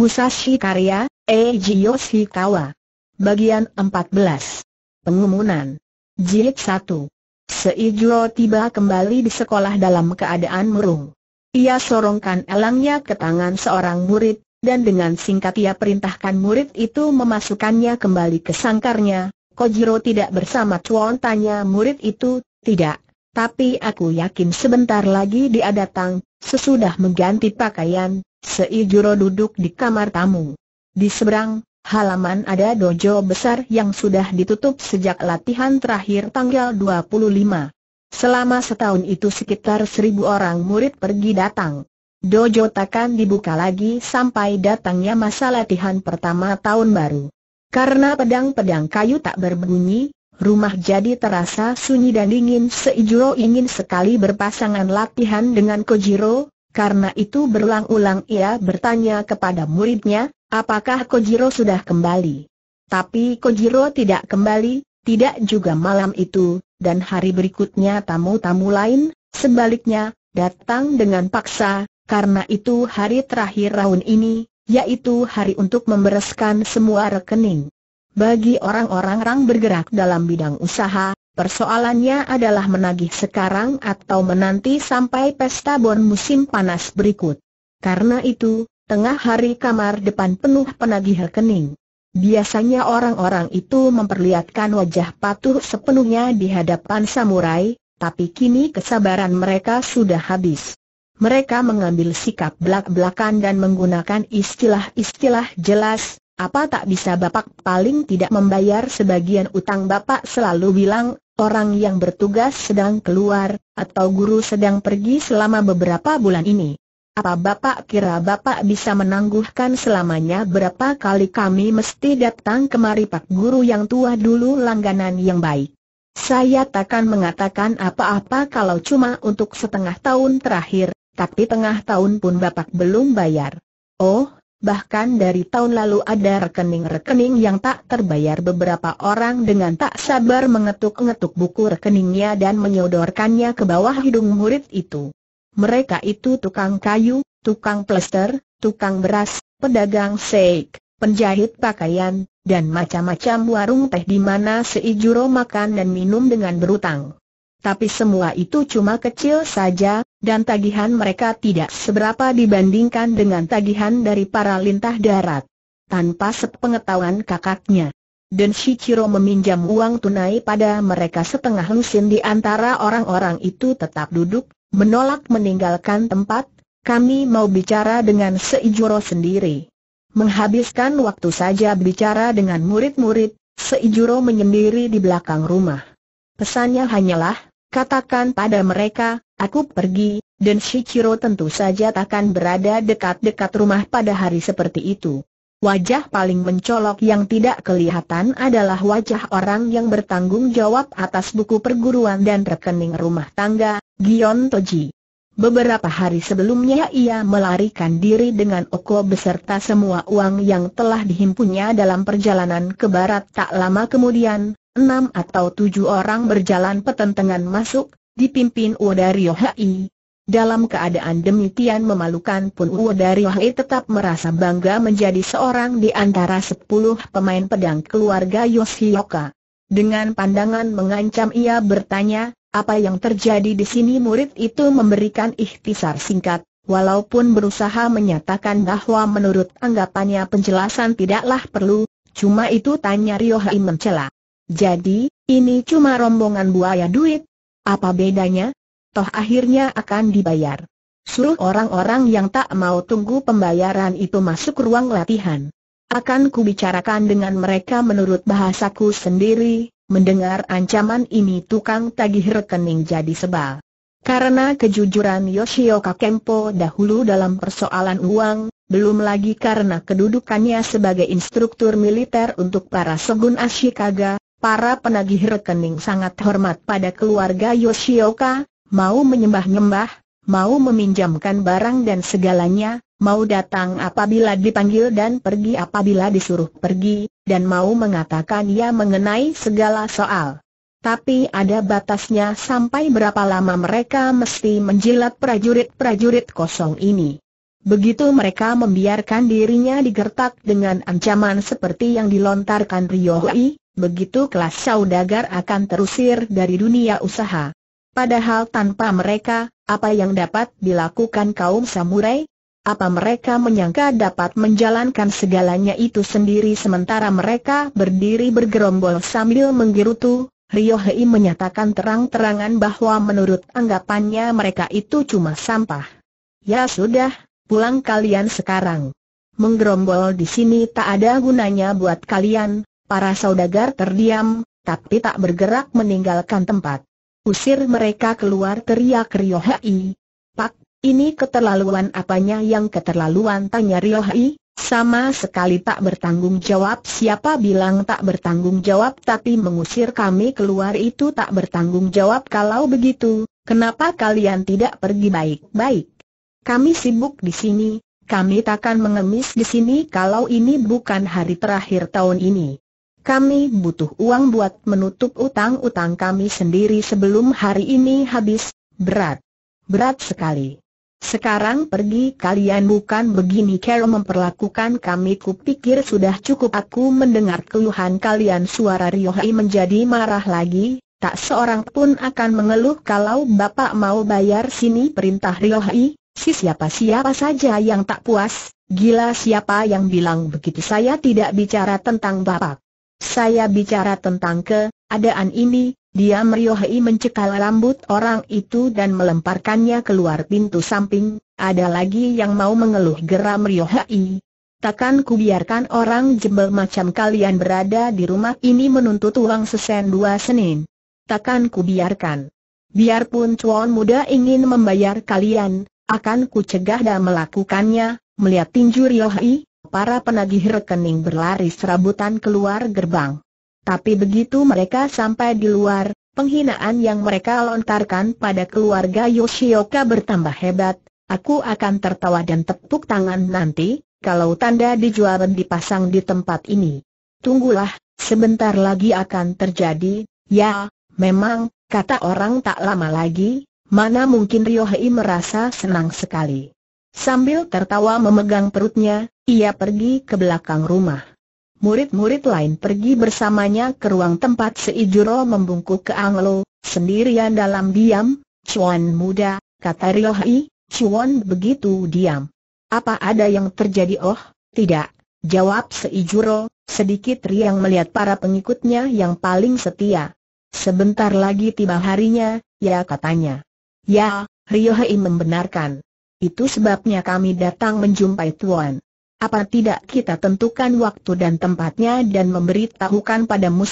Musashi Karya, Eiji Yoshikawa. Bagian 14. Pengumuman. Jilid 1. Seijuro tiba kembali di sekolah dalam keadaan murung. Ia sorongkan elangnya ke tangan seorang murid, dan dengan singkat ia perintahkan murid itu memasukkannya kembali ke sangkarnya. Kojiro tidak bersama Chuan tanya murid itu, tidak, tapi aku yakin sebentar lagi dia datang, sesudah mengganti pakaian, Seijuro duduk di kamar tamu. Di seberang, halaman ada dojo besar yang sudah ditutup sejak latihan terakhir tanggal 25. Selama setahun itu sekitar seribu orang murid pergi datang. Dojo takkan dibuka lagi sampai datangnya masa latihan pertama tahun baru. Karena pedang-pedang kayu tak berbunyi, rumah jadi terasa sunyi dan dingin Seijuro ingin sekali berpasangan latihan dengan Kojiro, karena itu berulang-ulang ia bertanya kepada muridnya, apakah Kojiro sudah kembali? Tapi Kojiro tidak kembali, tidak juga malam itu, dan hari berikutnya tamu-tamu lain, sebaliknya, datang dengan paksa, karena itu hari terakhir tahun ini, yaitu hari untuk membereskan semua rekening. Bagi orang-orang yang bergerak dalam bidang usaha, Persoalannya adalah menagih sekarang atau menanti sampai pesta bon musim panas berikut. Karena itu, tengah hari kamar depan penuh penagih rekening. Biasanya orang-orang itu memperlihatkan wajah patuh sepenuhnya di hadapan samurai, tapi kini kesabaran mereka sudah habis. Mereka mengambil sikap belak-belakan dan menggunakan istilah-istilah jelas, apa tak bisa Bapak paling tidak membayar sebagian utang Bapak selalu bilang, orang yang bertugas sedang keluar, atau guru sedang pergi selama beberapa bulan ini. Apa Bapak kira Bapak bisa menangguhkan selamanya berapa kali kami mesti datang kemari Pak Guru yang tua dulu langganan yang baik? Saya takkan mengatakan apa-apa kalau cuma untuk setengah tahun terakhir, tapi tengah tahun pun Bapak belum bayar. Oh, Bahkan dari tahun lalu ada rekening-rekening yang tak terbayar beberapa orang dengan tak sabar mengetuk-ngetuk buku rekeningnya dan menyodorkannya ke bawah hidung murid itu. Mereka itu tukang kayu, tukang plester, tukang beras, pedagang seik, penjahit pakaian, dan macam-macam warung teh di mana seijuro makan dan minum dengan berutang. Tapi semua itu cuma kecil saja, dan tagihan mereka tidak seberapa dibandingkan dengan tagihan dari para lintah darat. Tanpa sepengetahuan kakaknya, Dan Shichiro meminjam uang tunai pada mereka setengah lusin di antara orang-orang itu tetap duduk, menolak meninggalkan tempat, kami mau bicara dengan Seijuro sendiri. Menghabiskan waktu saja bicara dengan murid-murid, Seijuro menyendiri di belakang rumah. Pesannya hanyalah, Katakan pada mereka, aku pergi, dan Shichiro tentu saja takkan berada dekat-dekat rumah pada hari seperti itu. Wajah paling mencolok yang tidak kelihatan adalah wajah orang yang bertanggung jawab atas buku perguruan dan rekening rumah tangga, Gion Toji. Beberapa hari sebelumnya ia melarikan diri dengan Oko beserta semua uang yang telah dihimpunnya dalam perjalanan ke barat tak lama kemudian, enam atau tujuh orang berjalan petentangan masuk, dipimpin Udario Hai. Dalam keadaan demikian memalukan pun Udario Hai tetap merasa bangga menjadi seorang di antara sepuluh pemain pedang keluarga Yoshioka. Dengan pandangan mengancam ia bertanya, apa yang terjadi di sini murid itu memberikan ikhtisar singkat, walaupun berusaha menyatakan bahwa menurut anggapannya penjelasan tidaklah perlu, cuma itu tanya Ryohai mencela. Jadi, ini cuma rombongan buaya duit. Apa bedanya? Toh akhirnya akan dibayar. Suruh orang-orang yang tak mau tunggu pembayaran itu masuk ruang latihan. Akan kubicarakan dengan mereka menurut bahasaku sendiri, mendengar ancaman ini tukang tagih rekening jadi sebal. Karena kejujuran Yoshioka Kempo dahulu dalam persoalan uang, belum lagi karena kedudukannya sebagai instruktur militer untuk para Shogun Ashikaga, para penagih rekening sangat hormat pada keluarga Yoshioka, mau menyembah-nyembah, mau meminjamkan barang dan segalanya, mau datang apabila dipanggil dan pergi apabila disuruh pergi, dan mau mengatakan ia mengenai segala soal. Tapi ada batasnya sampai berapa lama mereka mesti menjilat prajurit-prajurit kosong ini. Begitu mereka membiarkan dirinya digertak dengan ancaman seperti yang dilontarkan Ryohei, Begitu kelas saudagar akan terusir dari dunia usaha. Padahal tanpa mereka, apa yang dapat dilakukan kaum samurai? Apa mereka menyangka dapat menjalankan segalanya itu sendiri sementara mereka berdiri bergerombol sambil menggerutu? Rio Hei menyatakan terang-terangan bahwa menurut anggapannya mereka itu cuma sampah. Ya sudah, pulang kalian sekarang. Menggerombol di sini tak ada gunanya buat kalian, Para saudagar terdiam, tapi tak bergerak meninggalkan tempat. Usir mereka keluar teriak Rio Hai. Pak, ini keterlaluan apanya yang keterlaluan tanya Rio Hai? sama sekali tak bertanggung jawab siapa bilang tak bertanggung jawab tapi mengusir kami keluar itu tak bertanggung jawab kalau begitu, kenapa kalian tidak pergi baik-baik? Kami sibuk di sini, kami takkan mengemis di sini kalau ini bukan hari terakhir tahun ini. Kami butuh uang buat menutup utang-utang kami sendiri sebelum hari ini habis, berat. Berat sekali. Sekarang pergi kalian bukan begini cara memperlakukan kami kupikir sudah cukup aku mendengar keluhan kalian suara Riohai menjadi marah lagi, tak seorang pun akan mengeluh kalau bapak mau bayar sini perintah Riohai, si siapa-siapa saja yang tak puas, gila siapa yang bilang begitu saya tidak bicara tentang bapak. Saya bicara tentang keadaan ini, dia meriohi mencekal rambut orang itu dan melemparkannya keluar pintu samping, ada lagi yang mau mengeluh geram meriohi. Takkan biarkan orang jembel macam kalian berada di rumah ini menuntut uang sesen dua senin. Takkan biarkan. Biarpun cuan muda ingin membayar kalian, akan ku cegah dan melakukannya, melihat tinju Riohi, para penagih rekening berlari serabutan keluar gerbang. Tapi begitu mereka sampai di luar, penghinaan yang mereka lontarkan pada keluarga Yoshioka bertambah hebat, aku akan tertawa dan tepuk tangan nanti, kalau tanda dijual dipasang di tempat ini. Tunggulah, sebentar lagi akan terjadi, ya, memang, kata orang tak lama lagi, mana mungkin Ryohei merasa senang sekali. Sambil tertawa memegang perutnya, ia pergi ke belakang rumah. Murid-murid lain pergi bersamanya ke ruang tempat Seijuro membungkuk ke Anglo, sendirian dalam diam, Chuan muda, kata Riohei. Chuan begitu diam. Apa ada yang terjadi oh, tidak, jawab Seijuro, sedikit riang melihat para pengikutnya yang paling setia. Sebentar lagi tiba harinya, ya katanya. Ya, Riohei membenarkan. Itu sebabnya kami datang menjumpai Tuan. Apa tidak kita tentukan waktu dan tempatnya dan memberitahukan pada ku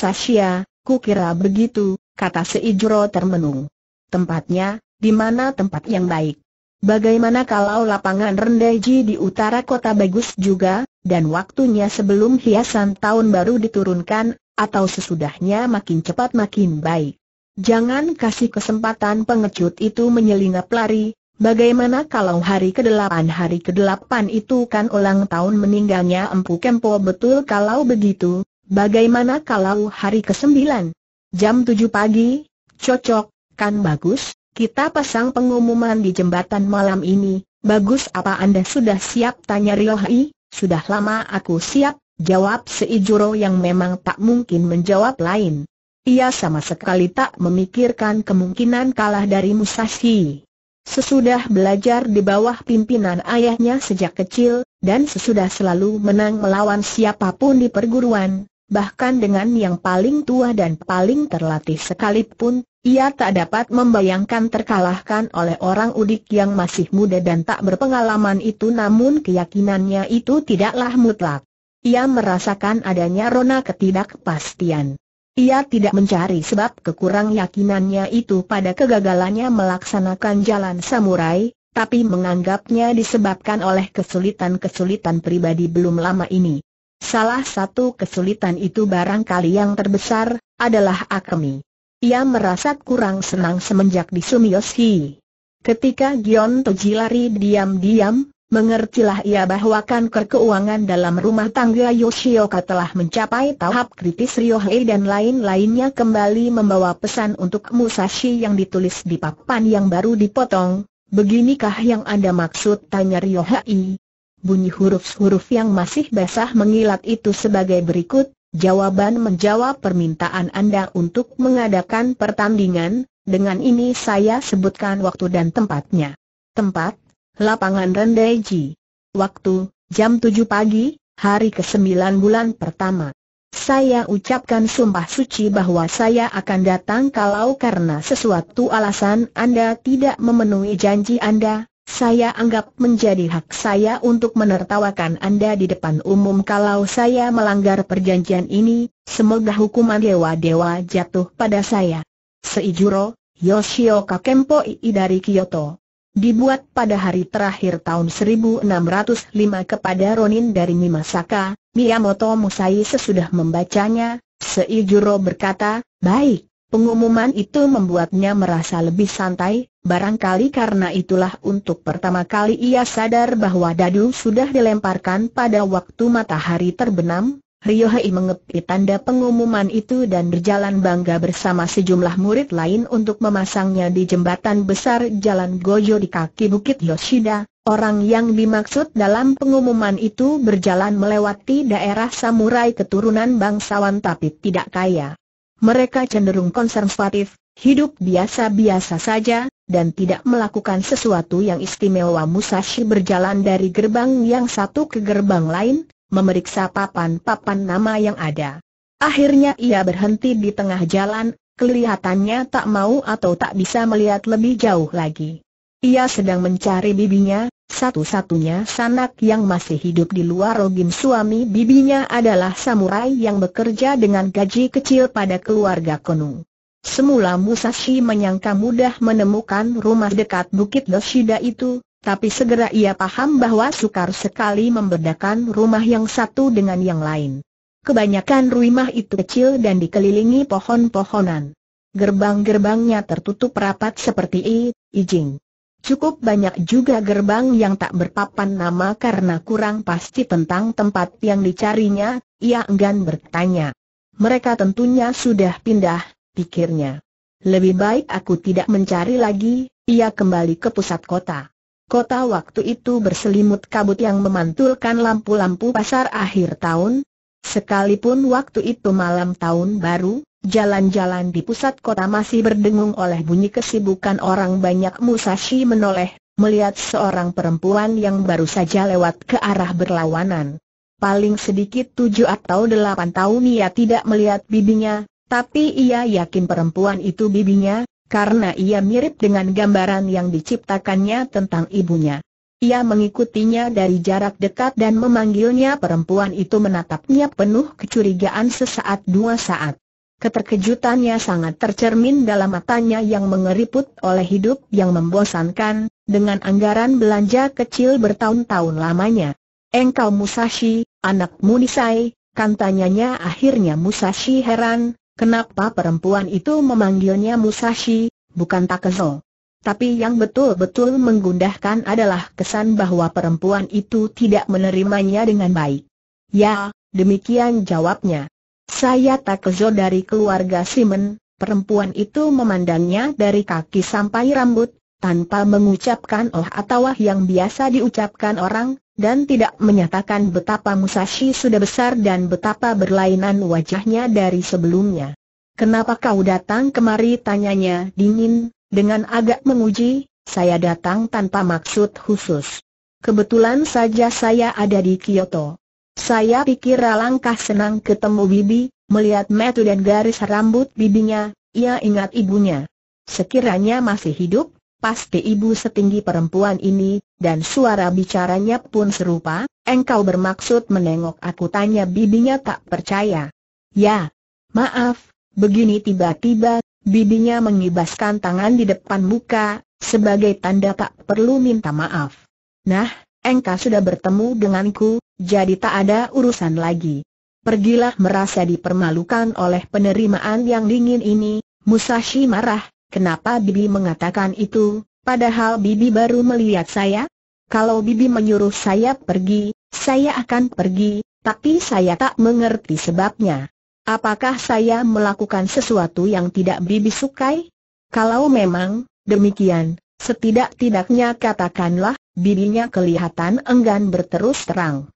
kukira begitu, kata Seijuro termenung. Tempatnya, di mana tempat yang baik? Bagaimana kalau lapangan Rendaiji di utara kota bagus juga, dan waktunya sebelum hiasan tahun baru diturunkan, atau sesudahnya makin cepat makin baik. Jangan kasih kesempatan pengecut itu menyelinap lari, Bagaimana kalau hari ke-8 hari ke-8 itu kan ulang tahun meninggalnya Empu Kempo betul kalau begitu, bagaimana kalau hari ke-9? Jam 7 pagi, cocok, kan bagus, kita pasang pengumuman di jembatan malam ini, bagus apa Anda sudah siap tanya Ryohai, sudah lama aku siap, jawab Seijuro yang memang tak mungkin menjawab lain. Ia sama sekali tak memikirkan kemungkinan kalah dari Musashi. Sesudah belajar di bawah pimpinan ayahnya sejak kecil, dan sesudah selalu menang melawan siapapun di perguruan, bahkan dengan yang paling tua dan paling terlatih sekalipun, ia tak dapat membayangkan terkalahkan oleh orang udik yang masih muda dan tak berpengalaman itu namun keyakinannya itu tidaklah mutlak. Ia merasakan adanya rona ketidakpastian. Ia tidak mencari sebab kekurang yakinannya itu pada kegagalannya melaksanakan jalan samurai, tapi menganggapnya disebabkan oleh kesulitan-kesulitan pribadi belum lama ini. Salah satu kesulitan itu barangkali yang terbesar, adalah Akemi. Ia merasa kurang senang semenjak di sumiyoshi. Ketika Gion Toji lari diam-diam, Mengertilah ia bahwa kanker keuangan dalam rumah tangga Yoshioka telah mencapai tahap kritis Ryohei dan lain-lainnya kembali membawa pesan untuk Musashi yang ditulis di papan yang baru dipotong. Beginikah yang Anda maksud? Tanya Ryohei. Bunyi huruf-huruf yang masih basah mengilat itu sebagai berikut, jawaban menjawab permintaan Anda untuk mengadakan pertandingan, dengan ini saya sebutkan waktu dan tempatnya. Tempat, Lapangan Rendeji. Waktu, jam 7 pagi, hari ke-9 bulan pertama. Saya ucapkan sumpah suci bahwa saya akan datang kalau karena sesuatu alasan Anda tidak memenuhi janji Anda, saya anggap menjadi hak saya untuk menertawakan Anda di depan umum kalau saya melanggar perjanjian ini, semoga hukuman dewa-dewa jatuh pada saya. Seijuro, Yoshio Kempo Ii dari Kyoto dibuat pada hari terakhir tahun 1605 kepada Ronin dari Mimasaka, Miyamoto Musai sesudah membacanya, Seijuro berkata, baik, pengumuman itu membuatnya merasa lebih santai, barangkali karena itulah untuk pertama kali ia sadar bahwa dadu sudah dilemparkan pada waktu matahari terbenam, Hai mengepi tanda pengumuman itu dan berjalan bangga bersama sejumlah murid lain untuk memasangnya di jembatan besar Jalan Gojo di kaki Bukit Yoshida. Orang yang dimaksud dalam pengumuman itu berjalan melewati daerah samurai keturunan bangsawan tapi tidak kaya. Mereka cenderung konservatif, hidup biasa-biasa saja, dan tidak melakukan sesuatu yang istimewa Musashi berjalan dari gerbang yang satu ke gerbang lain, memeriksa papan-papan nama yang ada. Akhirnya ia berhenti di tengah jalan, kelihatannya tak mau atau tak bisa melihat lebih jauh lagi. Ia sedang mencari bibinya, satu-satunya sanak yang masih hidup di luar rogim suami bibinya adalah samurai yang bekerja dengan gaji kecil pada keluarga Konung. Semula Musashi menyangka mudah menemukan rumah dekat Bukit Doshida itu, tapi segera ia paham bahwa sukar sekali membedakan rumah yang satu dengan yang lain. Kebanyakan rumah itu kecil dan dikelilingi pohon-pohonan. Gerbang-gerbangnya tertutup rapat seperti i, ijing. Cukup banyak juga gerbang yang tak berpapan nama karena kurang pasti tentang tempat yang dicarinya, ia enggan bertanya. Mereka tentunya sudah pindah, pikirnya. Lebih baik aku tidak mencari lagi, ia kembali ke pusat kota. Kota waktu itu berselimut kabut yang memantulkan lampu-lampu pasar akhir tahun. Sekalipun waktu itu malam tahun baru, jalan-jalan di pusat kota masih berdengung oleh bunyi kesibukan orang banyak Musashi menoleh, melihat seorang perempuan yang baru saja lewat ke arah berlawanan. Paling sedikit tujuh atau delapan tahun ia tidak melihat bibinya, tapi ia yakin perempuan itu bibinya, karena ia mirip dengan gambaran yang diciptakannya tentang ibunya. Ia mengikutinya dari jarak dekat dan memanggilnya perempuan itu menatapnya penuh kecurigaan sesaat dua saat. Keterkejutannya sangat tercermin dalam matanya yang mengeriput oleh hidup yang membosankan, dengan anggaran belanja kecil bertahun-tahun lamanya. Engkau Musashi, anak Munisai, katanya. akhirnya Musashi heran, Kenapa perempuan itu memanggilnya Musashi, bukan Takezo? Tapi yang betul-betul menggundahkan adalah kesan bahwa perempuan itu tidak menerimanya dengan baik. Ya, demikian jawabnya. Saya Takezo dari keluarga Simon, perempuan itu memandangnya dari kaki sampai rambut, tanpa mengucapkan oh atau wah yang biasa diucapkan orang, dan tidak menyatakan betapa Musashi sudah besar dan betapa berlainan wajahnya dari sebelumnya. Kenapa kau datang kemari tanyanya dingin, dengan agak menguji, saya datang tanpa maksud khusus. Kebetulan saja saya ada di Kyoto. Saya pikir alangkah senang ketemu Bibi, melihat metu dan garis rambut bibinya, ia ingat ibunya. Sekiranya masih hidup, pasti ibu setinggi perempuan ini, dan suara bicaranya pun serupa, engkau bermaksud menengok aku tanya bibinya tak percaya. Ya, maaf, begini tiba-tiba, bibinya mengibaskan tangan di depan muka, sebagai tanda tak perlu minta maaf. Nah, engkau sudah bertemu denganku, jadi tak ada urusan lagi. Pergilah merasa dipermalukan oleh penerimaan yang dingin ini, Musashi marah, Kenapa Bibi mengatakan itu, padahal Bibi baru melihat saya? Kalau Bibi menyuruh saya pergi, saya akan pergi, tapi saya tak mengerti sebabnya. Apakah saya melakukan sesuatu yang tidak Bibi sukai? Kalau memang, demikian, setidak-tidaknya katakanlah, Bibinya kelihatan enggan berterus terang.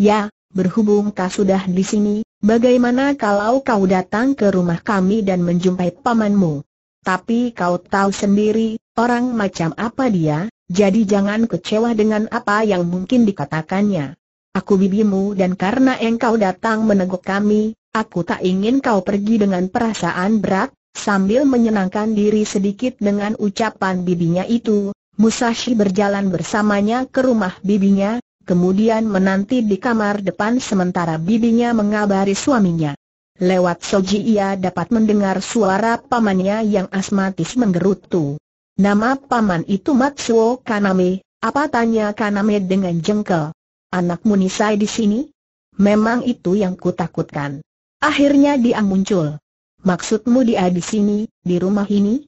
Ya, berhubung kau sudah di sini, bagaimana kalau kau datang ke rumah kami dan menjumpai pamanmu? Tapi kau tahu sendiri, orang macam apa dia, jadi jangan kecewa dengan apa yang mungkin dikatakannya. Aku bibimu dan karena engkau datang meneguk kami, aku tak ingin kau pergi dengan perasaan berat, sambil menyenangkan diri sedikit dengan ucapan bibinya itu. Musashi berjalan bersamanya ke rumah bibinya, kemudian menanti di kamar depan sementara bibinya mengabari suaminya. Lewat Soji ia dapat mendengar suara pamannya yang asmatis menggerutu. Nama paman itu Matsuo Kaname, apa tanya Kaname dengan jengkel? Anak Munisai di sini? Memang itu yang kutakutkan. Akhirnya dia muncul. Maksudmu dia di sini, di rumah ini?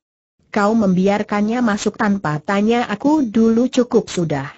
Kau membiarkannya masuk tanpa tanya aku dulu cukup sudah.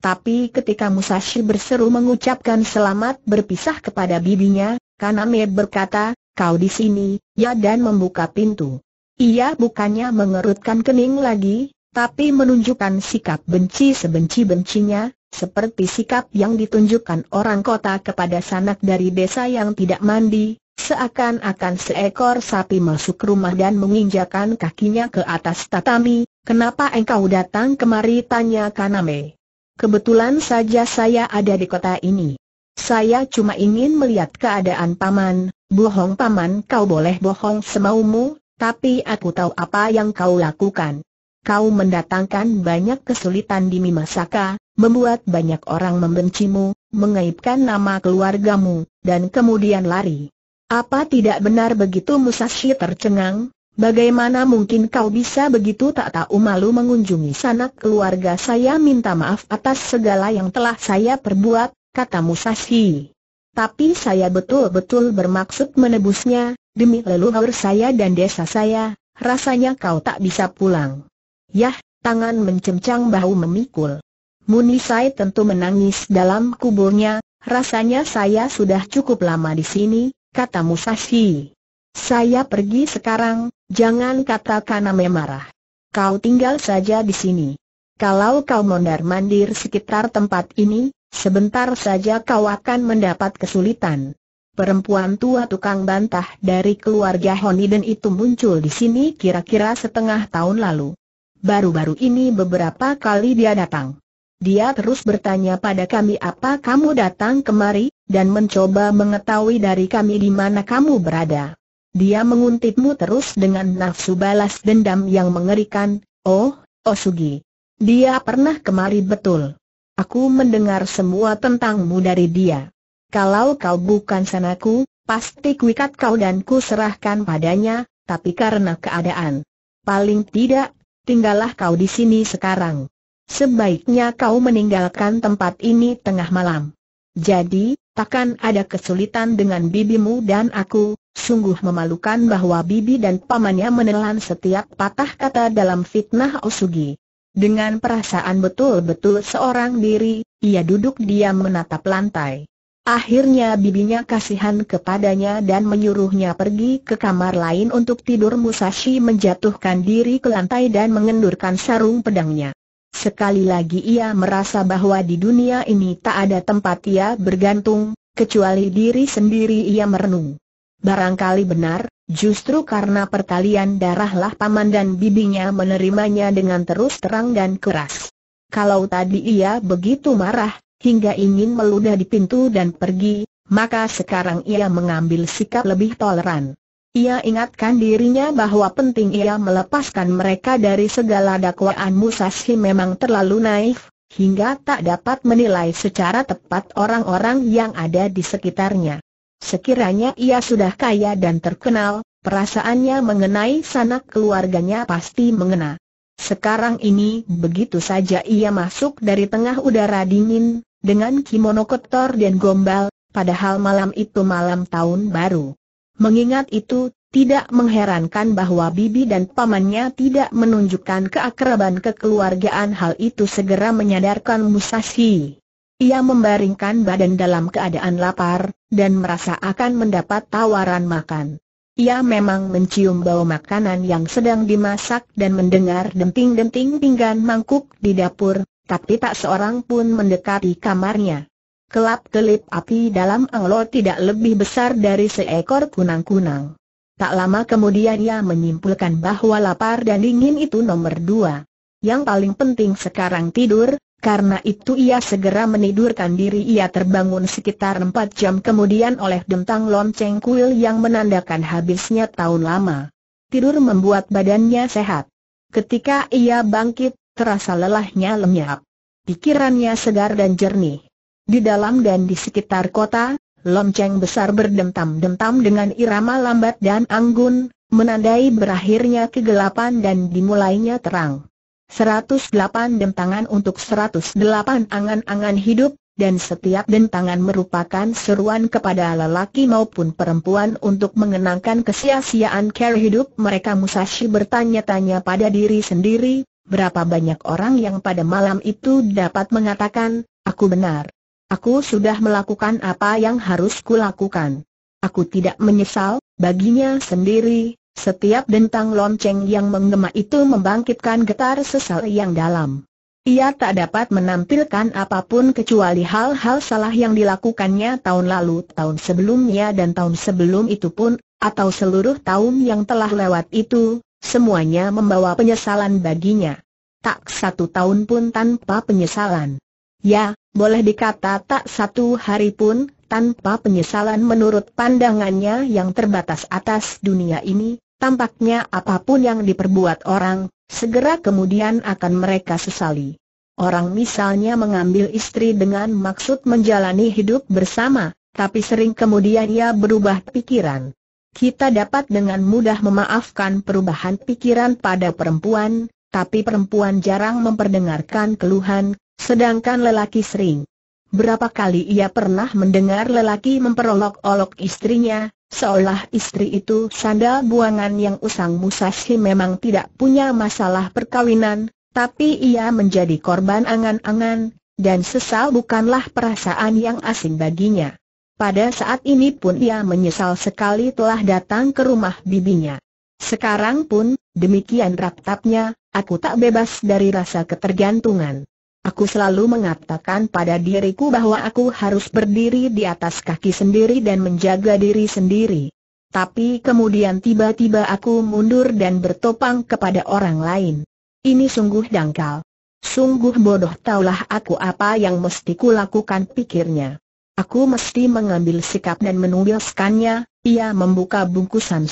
Tapi ketika Musashi berseru mengucapkan selamat berpisah kepada bibinya, Kaname berkata, kau di sini, ya dan membuka pintu. Ia bukannya mengerutkan kening lagi, tapi menunjukkan sikap benci sebenci-bencinya, seperti sikap yang ditunjukkan orang kota kepada sanak dari desa yang tidak mandi, seakan-akan seekor sapi masuk rumah dan menginjakan kakinya ke atas tatami, kenapa engkau datang kemari tanya Kaname. Kebetulan saja saya ada di kota ini. Saya cuma ingin melihat keadaan paman, bohong paman kau boleh bohong semaumu, tapi aku tahu apa yang kau lakukan. Kau mendatangkan banyak kesulitan di Mimasaka, membuat banyak orang membencimu, mengaibkan nama keluargamu, dan kemudian lari. Apa tidak benar begitu Musashi tercengang? Bagaimana mungkin kau bisa begitu tak tahu malu mengunjungi sanak keluarga saya minta maaf atas segala yang telah saya perbuat, kata Musashi. Tapi saya betul-betul bermaksud menebusnya, demi leluhur saya dan desa saya, rasanya kau tak bisa pulang. Yah, tangan mencemcang bahu memikul. Munisai tentu menangis dalam kuburnya, rasanya saya sudah cukup lama di sini, kata Musashi. Saya pergi sekarang, jangan kata Kaname marah. Kau tinggal saja di sini. Kalau kau mondar-mandir sekitar tempat ini, Sebentar saja kau akan mendapat kesulitan. Perempuan tua tukang bantah dari keluarga Honiden itu muncul di sini kira-kira setengah tahun lalu. Baru-baru ini beberapa kali dia datang. Dia terus bertanya pada kami apa kamu datang kemari, dan mencoba mengetahui dari kami di mana kamu berada. Dia menguntitmu terus dengan nafsu balas dendam yang mengerikan, oh, Osugi. Dia pernah kemari betul. Aku mendengar semua tentangmu dari dia. Kalau kau bukan senaku, pasti kuikat kau dan ku serahkan padanya, tapi karena keadaan. Paling tidak, tinggallah kau di sini sekarang. Sebaiknya kau meninggalkan tempat ini tengah malam. Jadi, takkan ada kesulitan dengan bibimu dan aku, sungguh memalukan bahwa bibi dan pamannya menelan setiap patah kata dalam fitnah Osugi. Dengan perasaan betul-betul seorang diri, ia duduk diam menatap lantai. Akhirnya bibinya kasihan kepadanya dan menyuruhnya pergi ke kamar lain untuk tidur Musashi menjatuhkan diri ke lantai dan mengendurkan sarung pedangnya. Sekali lagi ia merasa bahwa di dunia ini tak ada tempat ia bergantung, kecuali diri sendiri ia merenung. Barangkali benar, Justru karena pertalian darahlah paman dan bibinya menerimanya dengan terus terang dan keras. Kalau tadi ia begitu marah, hingga ingin meludah di pintu dan pergi, maka sekarang ia mengambil sikap lebih toleran. Ia ingatkan dirinya bahwa penting ia melepaskan mereka dari segala dakwaan Musashi memang terlalu naif, hingga tak dapat menilai secara tepat orang-orang yang ada di sekitarnya. Sekiranya ia sudah kaya dan terkenal, perasaannya mengenai sanak keluarganya pasti mengena. Sekarang ini begitu saja ia masuk dari tengah udara dingin, dengan kimono kotor dan gombal, padahal malam itu malam tahun baru. Mengingat itu, tidak mengherankan bahwa bibi dan pamannya tidak menunjukkan keakraban kekeluargaan hal itu segera menyadarkan Musashi. Ia membaringkan badan dalam keadaan lapar, dan merasa akan mendapat tawaran makan. Ia memang mencium bau makanan yang sedang dimasak dan mendengar denting-denting pinggan mangkuk di dapur, tapi tak seorang pun mendekati kamarnya. Kelap-kelip api dalam anglo tidak lebih besar dari seekor kunang-kunang. Tak lama kemudian ia menyimpulkan bahwa lapar dan dingin itu nomor dua. Yang paling penting sekarang tidur, karena itu ia segera menidurkan diri ia terbangun sekitar empat jam kemudian oleh dentang lonceng kuil yang menandakan habisnya tahun lama. Tidur membuat badannya sehat. Ketika ia bangkit, terasa lelahnya lenyap. Pikirannya segar dan jernih. Di dalam dan di sekitar kota, lonceng besar berdentam-dentam dengan irama lambat dan anggun, menandai berakhirnya kegelapan dan dimulainya terang. 108 dentangan untuk 108 angan-angan hidup, dan setiap dentangan merupakan seruan kepada lelaki maupun perempuan untuk mengenangkan kesia-siaan care hidup mereka Musashi bertanya-tanya pada diri sendiri, berapa banyak orang yang pada malam itu dapat mengatakan, aku benar. Aku sudah melakukan apa yang harus kulakukan. Aku tidak menyesal, baginya sendiri, setiap dentang lonceng yang menggema itu membangkitkan getar sesal yang dalam. Ia tak dapat menampilkan apapun kecuali hal-hal salah yang dilakukannya tahun lalu, tahun sebelumnya dan tahun sebelum itu pun, atau seluruh tahun yang telah lewat itu, semuanya membawa penyesalan baginya. Tak satu tahun pun tanpa penyesalan. Ya, boleh dikata tak satu hari pun, tanpa penyesalan menurut pandangannya yang terbatas atas dunia ini, Tampaknya apapun yang diperbuat orang, segera kemudian akan mereka sesali. Orang misalnya mengambil istri dengan maksud menjalani hidup bersama, tapi sering kemudian ia berubah pikiran. Kita dapat dengan mudah memaafkan perubahan pikiran pada perempuan, tapi perempuan jarang memperdengarkan keluhan, sedangkan lelaki sering. Berapa kali ia pernah mendengar lelaki memperolok-olok istrinya, Seolah istri itu sandal buangan yang usang Musashi memang tidak punya masalah perkawinan, tapi ia menjadi korban angan-angan, dan sesal bukanlah perasaan yang asing baginya. Pada saat ini pun ia menyesal sekali telah datang ke rumah bibinya. Sekarang pun, demikian raptapnya, aku tak bebas dari rasa ketergantungan. Aku selalu mengatakan pada diriku bahwa aku harus berdiri di atas kaki sendiri dan menjaga diri sendiri. Tapi kemudian tiba-tiba aku mundur dan bertopang kepada orang lain. Ini sungguh dangkal. Sungguh bodoh taulah aku apa yang mesti kulakukan pikirnya. Aku mesti mengambil sikap dan menuliskannya, ia membuka bungkusan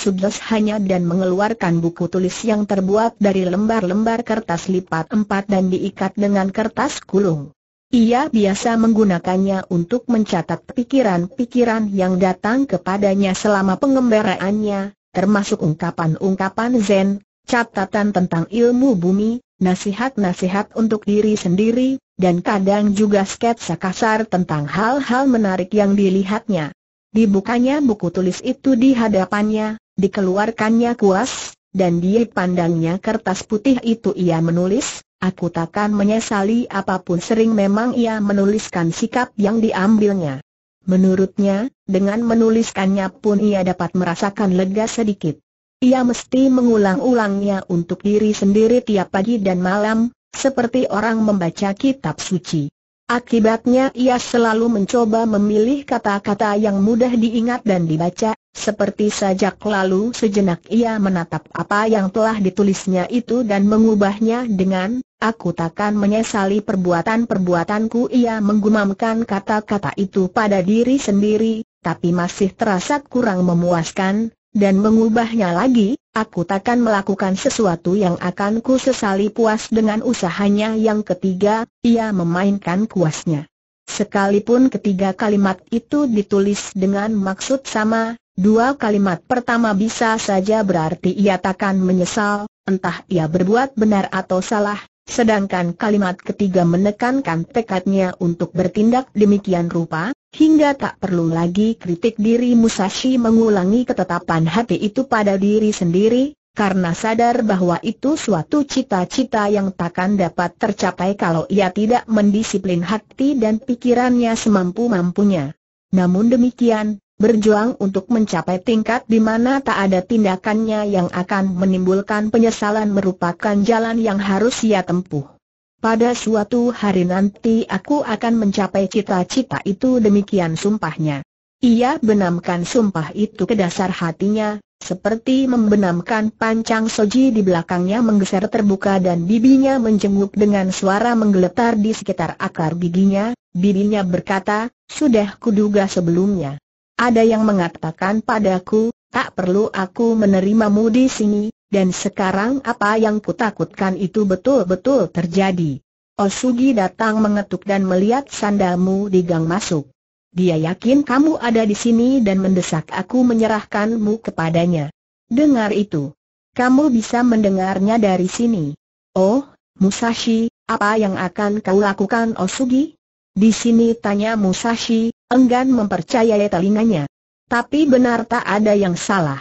hanya dan mengeluarkan buku tulis yang terbuat dari lembar-lembar kertas lipat empat dan diikat dengan kertas gulung. Ia biasa menggunakannya untuk mencatat pikiran-pikiran yang datang kepadanya selama pengembaraannya, termasuk ungkapan-ungkapan Zen, catatan tentang ilmu bumi, nasihat-nasihat untuk diri sendiri, dan kadang juga sketsa kasar tentang hal-hal menarik yang dilihatnya. Dibukanya buku tulis itu di hadapannya, dikeluarkannya kuas, dan dia pandangnya kertas putih itu ia menulis, aku takkan menyesali apapun sering memang ia menuliskan sikap yang diambilnya. Menurutnya, dengan menuliskannya pun ia dapat merasakan lega sedikit. Ia mesti mengulang-ulangnya untuk diri sendiri tiap pagi dan malam, seperti orang membaca kitab suci. Akibatnya ia selalu mencoba memilih kata-kata yang mudah diingat dan dibaca, seperti sajak lalu sejenak ia menatap apa yang telah ditulisnya itu dan mengubahnya dengan, aku takkan menyesali perbuatan-perbuatanku ia menggumamkan kata-kata itu pada diri sendiri, tapi masih terasa kurang memuaskan, dan mengubahnya lagi, Aku takkan melakukan sesuatu yang akan ku sesali puas dengan usahanya yang ketiga, ia memainkan kuasnya. Sekalipun ketiga kalimat itu ditulis dengan maksud sama, dua kalimat pertama bisa saja berarti ia takkan menyesal, entah ia berbuat benar atau salah, sedangkan kalimat ketiga menekankan tekadnya untuk bertindak demikian rupa, hingga tak perlu lagi kritik diri Musashi mengulangi ketetapan hati itu pada diri sendiri, karena sadar bahwa itu suatu cita-cita yang takkan dapat tercapai kalau ia tidak mendisiplin hati dan pikirannya semampu-mampunya. Namun demikian, berjuang untuk mencapai tingkat di mana tak ada tindakannya yang akan menimbulkan penyesalan merupakan jalan yang harus ia tempuh. Pada suatu hari nanti aku akan mencapai cita-cita itu demikian sumpahnya. Ia benamkan sumpah itu ke dasar hatinya, seperti membenamkan pancang soji di belakangnya menggeser terbuka dan bibinya menjenguk dengan suara menggeletar di sekitar akar giginya, bibinya berkata, sudah kuduga sebelumnya. Ada yang mengatakan padaku, tak perlu aku menerimamu di sini, dan sekarang apa yang kutakutkan itu betul-betul terjadi. Osugi datang mengetuk dan melihat sandalmu di gang masuk. Dia yakin kamu ada di sini dan mendesak aku menyerahkanmu kepadanya. Dengar itu. Kamu bisa mendengarnya dari sini. Oh, Musashi, apa yang akan kau lakukan Osugi? Di sini tanya Musashi, enggan mempercayai telinganya. Tapi benar tak ada yang salah.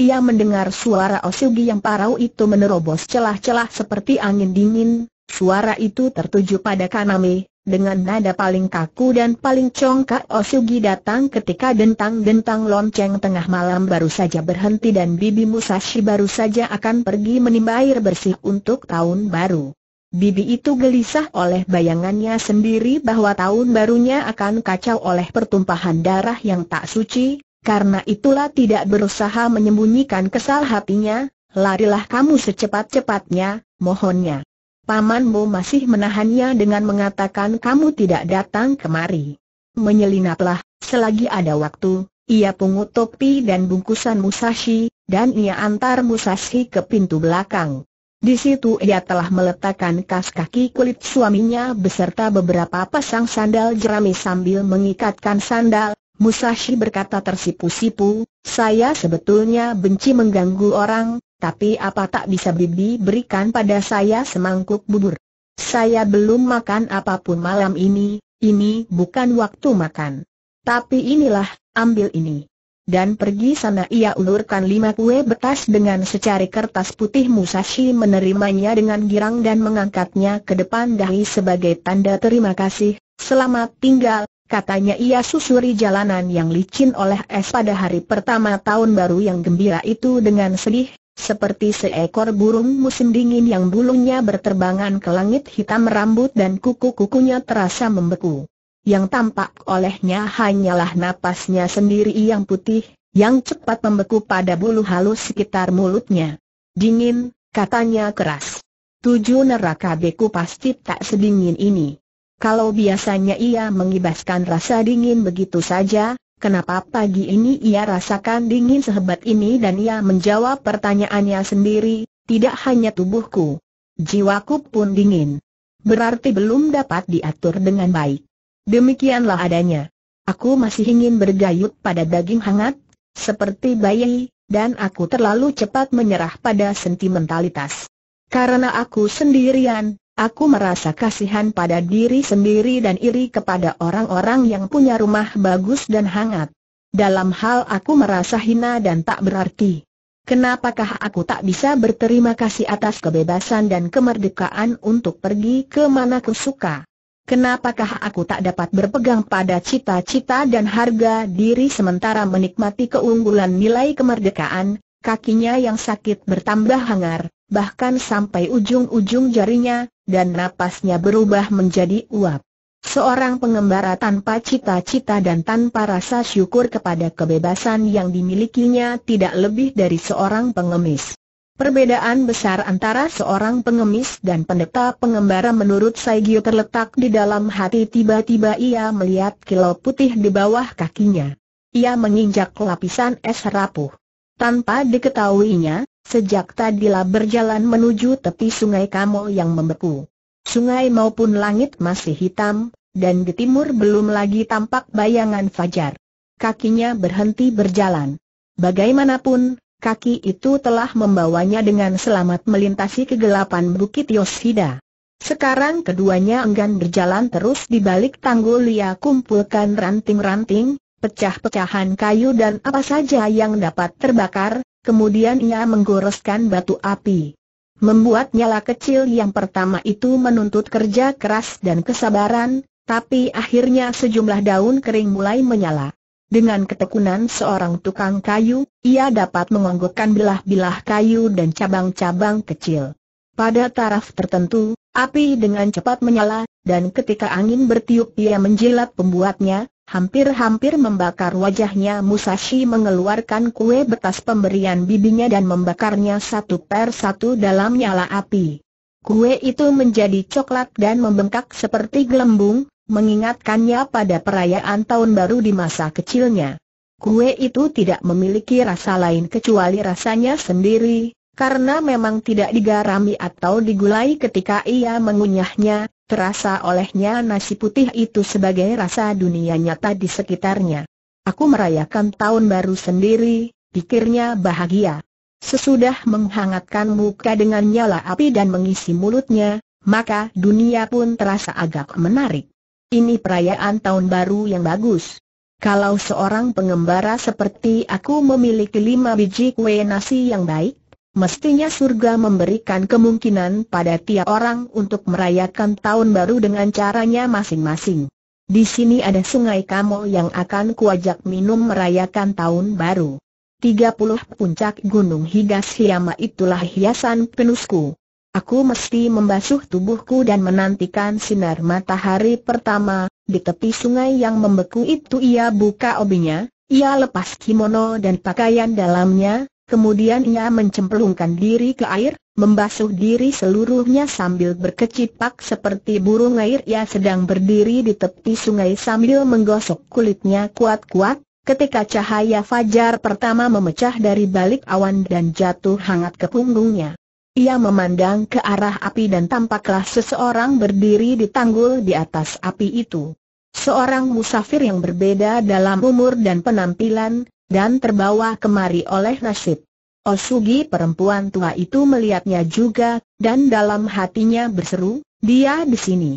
Ia mendengar suara Osugi yang parau itu menerobos celah-celah seperti angin dingin, suara itu tertuju pada Kaname, dengan nada paling kaku dan paling congkak Osugi datang ketika dentang-dentang lonceng tengah malam baru saja berhenti dan Bibi Musashi baru saja akan pergi menimba air bersih untuk tahun baru. Bibi itu gelisah oleh bayangannya sendiri bahwa tahun barunya akan kacau oleh pertumpahan darah yang tak suci, karena itulah tidak berusaha menyembunyikan kesal hatinya, larilah kamu secepat-cepatnya, mohonnya. Pamanmu masih menahannya dengan mengatakan kamu tidak datang kemari. Menyelinaplah, selagi ada waktu, ia pungut topi dan bungkusan Musashi, dan ia antar Musashi ke pintu belakang. Di situ ia telah meletakkan kas kaki kulit suaminya beserta beberapa pasang sandal jerami sambil mengikatkan sandal, Musashi berkata tersipu-sipu, saya sebetulnya benci mengganggu orang, tapi apa tak bisa bibi berikan pada saya semangkuk bubur. Saya belum makan apapun malam ini, ini bukan waktu makan. Tapi inilah, ambil ini. Dan pergi sana ia ulurkan lima kue bekas dengan secari kertas putih Musashi menerimanya dengan girang dan mengangkatnya ke depan dahi sebagai tanda terima kasih, selamat tinggal, Katanya ia susuri jalanan yang licin oleh es pada hari pertama tahun baru yang gembira itu dengan sedih, seperti seekor burung musim dingin yang bulunya berterbangan ke langit hitam rambut dan kuku-kukunya terasa membeku. Yang tampak olehnya hanyalah napasnya sendiri yang putih, yang cepat membeku pada bulu halus sekitar mulutnya. Dingin, katanya keras. Tujuh neraka beku pasti tak sedingin ini. Kalau biasanya ia mengibaskan rasa dingin begitu saja, kenapa pagi ini ia rasakan dingin sehebat ini dan ia menjawab pertanyaannya sendiri, tidak hanya tubuhku. Jiwaku pun dingin. Berarti belum dapat diatur dengan baik. Demikianlah adanya. Aku masih ingin bergayut pada daging hangat, seperti bayi, dan aku terlalu cepat menyerah pada sentimentalitas. Karena aku sendirian, Aku merasa kasihan pada diri sendiri dan iri kepada orang-orang yang punya rumah bagus dan hangat. Dalam hal aku merasa hina dan tak berarti. Kenapakah aku tak bisa berterima kasih atas kebebasan dan kemerdekaan untuk pergi ke mana ku suka? Kenapakah aku tak dapat berpegang pada cita-cita dan harga diri sementara menikmati keunggulan nilai kemerdekaan, kakinya yang sakit bertambah hangar, bahkan sampai ujung-ujung jarinya, dan napasnya berubah menjadi uap. Seorang pengembara tanpa cita-cita dan tanpa rasa syukur kepada kebebasan yang dimilikinya tidak lebih dari seorang pengemis. Perbedaan besar antara seorang pengemis dan pendeta pengembara menurut Saigyo terletak di dalam hati tiba-tiba ia melihat kilau putih di bawah kakinya. Ia menginjak lapisan es rapuh. Tanpa diketahuinya, Sejak tadilah berjalan menuju tepi sungai Kamo yang membeku. Sungai maupun langit masih hitam, dan di timur belum lagi tampak bayangan fajar. Kakinya berhenti berjalan. Bagaimanapun, kaki itu telah membawanya dengan selamat melintasi kegelapan Bukit Yoshida. Sekarang keduanya enggan berjalan terus di balik tanggul ia kumpulkan ranting-ranting, pecah-pecahan kayu dan apa saja yang dapat terbakar, Kemudian ia menggoreskan batu api. Membuat nyala kecil yang pertama itu menuntut kerja keras dan kesabaran, tapi akhirnya sejumlah daun kering mulai menyala. Dengan ketekunan seorang tukang kayu, ia dapat mengonggokkan bilah-bilah kayu dan cabang-cabang kecil. Pada taraf tertentu, api dengan cepat menyala, dan ketika angin bertiup ia menjilat pembuatnya, Hampir-hampir membakar wajahnya Musashi mengeluarkan kue bekas pemberian bibinya dan membakarnya satu per satu dalam nyala api. Kue itu menjadi coklat dan membengkak seperti gelembung, mengingatkannya pada perayaan tahun baru di masa kecilnya. Kue itu tidak memiliki rasa lain kecuali rasanya sendiri, karena memang tidak digarami atau digulai ketika ia mengunyahnya, terasa olehnya nasi putih itu sebagai rasa dunia nyata di sekitarnya. Aku merayakan tahun baru sendiri, pikirnya bahagia. Sesudah menghangatkan muka dengan nyala api dan mengisi mulutnya, maka dunia pun terasa agak menarik. Ini perayaan tahun baru yang bagus. Kalau seorang pengembara seperti aku memiliki lima biji kue nasi yang baik, Mestinya surga memberikan kemungkinan pada tiap orang untuk merayakan tahun baru dengan caranya masing-masing. Di sini ada sungai Kamo yang akan kuajak minum merayakan tahun baru. 30 puncak gunung Higas Hiyama itulah hiasan penusku. Aku mesti membasuh tubuhku dan menantikan sinar matahari pertama, di tepi sungai yang membeku itu ia buka obinya, ia lepas kimono dan pakaian dalamnya, Kemudian ia mencemplungkan diri ke air, membasuh diri seluruhnya sambil berkecipak seperti burung air ia sedang berdiri di tepi sungai sambil menggosok kulitnya kuat-kuat, ketika cahaya fajar pertama memecah dari balik awan dan jatuh hangat ke punggungnya. Ia memandang ke arah api dan tampaklah seseorang berdiri di tanggul di atas api itu. Seorang musafir yang berbeda dalam umur dan penampilan, dan terbawa kemari oleh nasib. Osugi perempuan tua itu melihatnya juga, dan dalam hatinya berseru, dia di sini.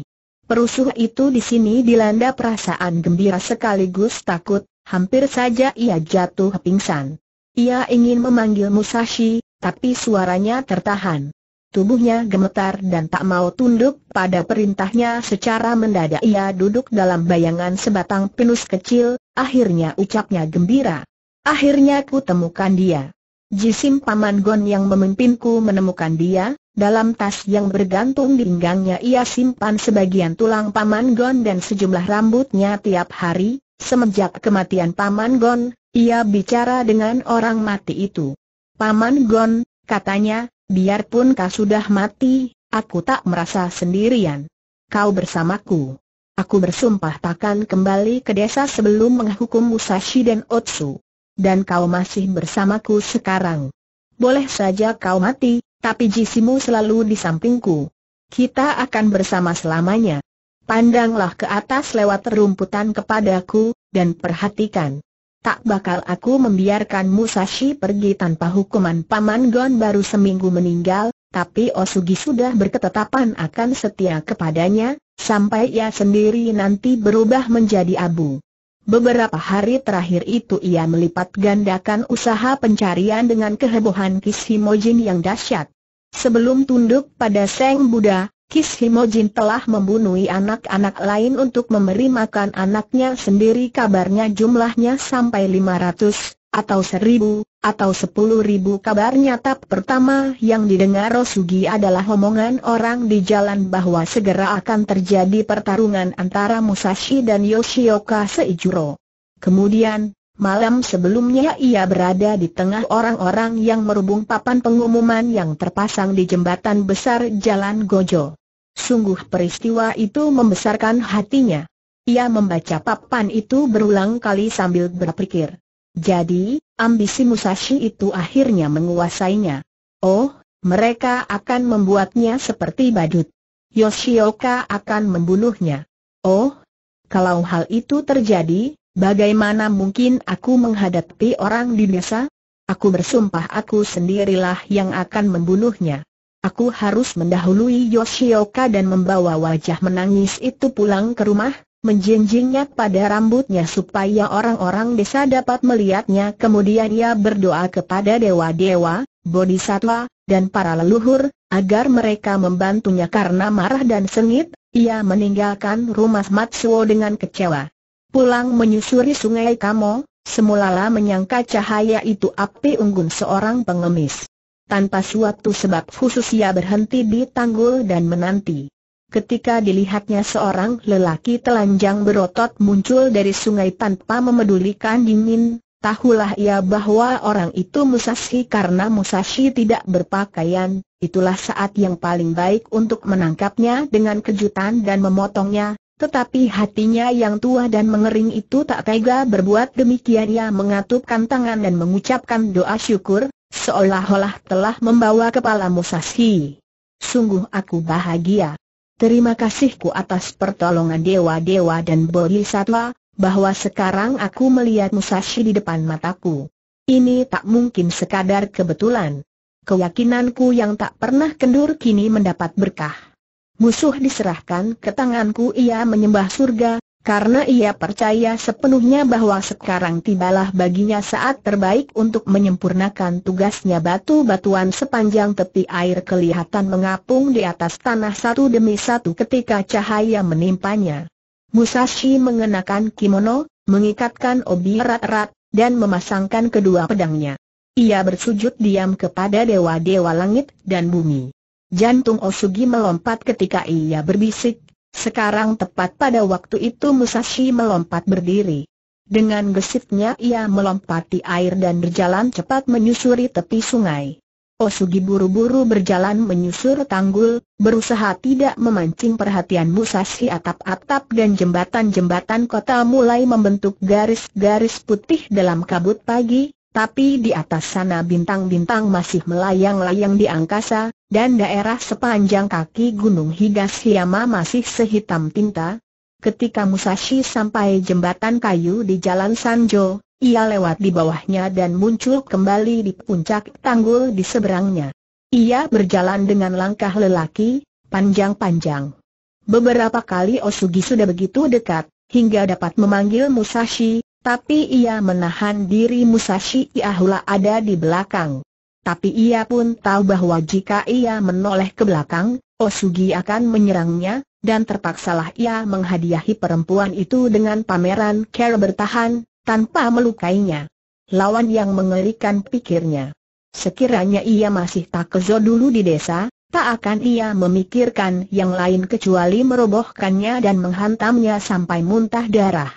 Perusuh itu di sini dilanda perasaan gembira sekaligus takut, hampir saja ia jatuh pingsan. Ia ingin memanggil Musashi, tapi suaranya tertahan. Tubuhnya gemetar dan tak mau tunduk pada perintahnya secara mendadak ia duduk dalam bayangan sebatang pinus kecil, akhirnya ucapnya gembira. Akhirnya ku temukan dia. Jisim Paman Gon yang memimpinku menemukan dia, dalam tas yang bergantung di pinggangnya ia simpan sebagian tulang Paman Gon dan sejumlah rambutnya tiap hari, semenjak kematian Paman Gon, ia bicara dengan orang mati itu. Paman Gon, katanya, biarpun kau sudah mati, aku tak merasa sendirian. Kau bersamaku. Aku bersumpah takkan kembali ke desa sebelum menghukum Musashi dan Otsu dan kau masih bersamaku sekarang. Boleh saja kau mati, tapi jisimu selalu di sampingku. Kita akan bersama selamanya. Pandanglah ke atas lewat rumputan kepadaku, dan perhatikan. Tak bakal aku membiarkan Musashi pergi tanpa hukuman Paman Gon baru seminggu meninggal, tapi Osugi sudah berketetapan akan setia kepadanya, sampai ia sendiri nanti berubah menjadi abu. Beberapa hari terakhir itu ia melipat gandakan usaha pencarian dengan kehebohan Kis Himojin yang dahsyat. Sebelum tunduk pada Seng Buddha, Kis Himojin telah membunuh anak-anak lain untuk memberi makan anaknya sendiri kabarnya jumlahnya sampai 500 atau 1000, atau sepuluh ribu kabarnya nyata pertama yang didengar Rosugi adalah omongan orang di jalan bahwa segera akan terjadi pertarungan antara Musashi dan Yoshioka Seijuro. Kemudian, malam sebelumnya ia berada di tengah orang-orang yang merubung papan pengumuman yang terpasang di jembatan besar Jalan Gojo. Sungguh peristiwa itu membesarkan hatinya. Ia membaca papan itu berulang kali sambil berpikir. Jadi, Ambisi Musashi itu akhirnya menguasainya. Oh, mereka akan membuatnya seperti badut. Yoshioka akan membunuhnya. Oh, kalau hal itu terjadi, bagaimana mungkin aku menghadapi orang di desa? Aku bersumpah aku sendirilah yang akan membunuhnya. Aku harus mendahului Yoshioka dan membawa wajah menangis itu pulang ke rumah, menjinjingnya pada rambutnya supaya orang-orang desa dapat melihatnya kemudian ia berdoa kepada dewa-dewa, bodhisattva, dan para leluhur, agar mereka membantunya karena marah dan sengit, ia meninggalkan rumah Matsuo dengan kecewa. Pulang menyusuri sungai Kamo, semulalah menyangka cahaya itu api unggun seorang pengemis. Tanpa suatu sebab khusus ia berhenti di tanggul dan menanti. Ketika dilihatnya seorang lelaki telanjang berotot muncul dari sungai tanpa memedulikan dingin, tahulah ia bahwa orang itu Musashi karena Musashi tidak berpakaian, itulah saat yang paling baik untuk menangkapnya dengan kejutan dan memotongnya, tetapi hatinya yang tua dan mengering itu tak tega berbuat demikian ia mengatupkan tangan dan mengucapkan doa syukur, seolah-olah telah membawa kepala Musashi. Sungguh aku bahagia terima kasihku atas pertolongan dewa-dewa dan bodhisattva, bahwa sekarang aku melihat Musashi di depan mataku. Ini tak mungkin sekadar kebetulan. Keyakinanku yang tak pernah kendur kini mendapat berkah. Musuh diserahkan ke tanganku ia menyembah surga, karena ia percaya sepenuhnya bahwa sekarang tibalah baginya saat terbaik untuk menyempurnakan tugasnya batu-batuan sepanjang tepi air kelihatan mengapung di atas tanah satu demi satu ketika cahaya menimpanya. Musashi mengenakan kimono, mengikatkan obi erat-erat, dan memasangkan kedua pedangnya. Ia bersujud diam kepada dewa-dewa langit dan bumi. Jantung Osugi melompat ketika ia berbisik, sekarang tepat pada waktu itu Musashi melompat berdiri. Dengan gesitnya ia melompati air dan berjalan cepat menyusuri tepi sungai. Osugi buru-buru berjalan menyusur tanggul, berusaha tidak memancing perhatian Musashi atap-atap dan jembatan-jembatan kota mulai membentuk garis-garis putih dalam kabut pagi, tapi di atas sana bintang-bintang masih melayang-layang di angkasa, dan daerah sepanjang kaki Gunung Higashiyama masih sehitam tinta. Ketika Musashi sampai jembatan kayu di Jalan Sanjo, ia lewat di bawahnya dan muncul kembali di puncak tanggul di seberangnya. Ia berjalan dengan langkah lelaki, panjang-panjang. Beberapa kali Osugi sudah begitu dekat, hingga dapat memanggil Musashi, tapi ia menahan diri Musashi Iahula ada di belakang. Tapi ia pun tahu bahwa jika ia menoleh ke belakang, Osugi akan menyerangnya, dan terpaksalah ia menghadiahi perempuan itu dengan pameran care bertahan, tanpa melukainya. Lawan yang mengerikan pikirnya. Sekiranya ia masih tak kezo dulu di desa, tak akan ia memikirkan yang lain kecuali merobohkannya dan menghantamnya sampai muntah darah.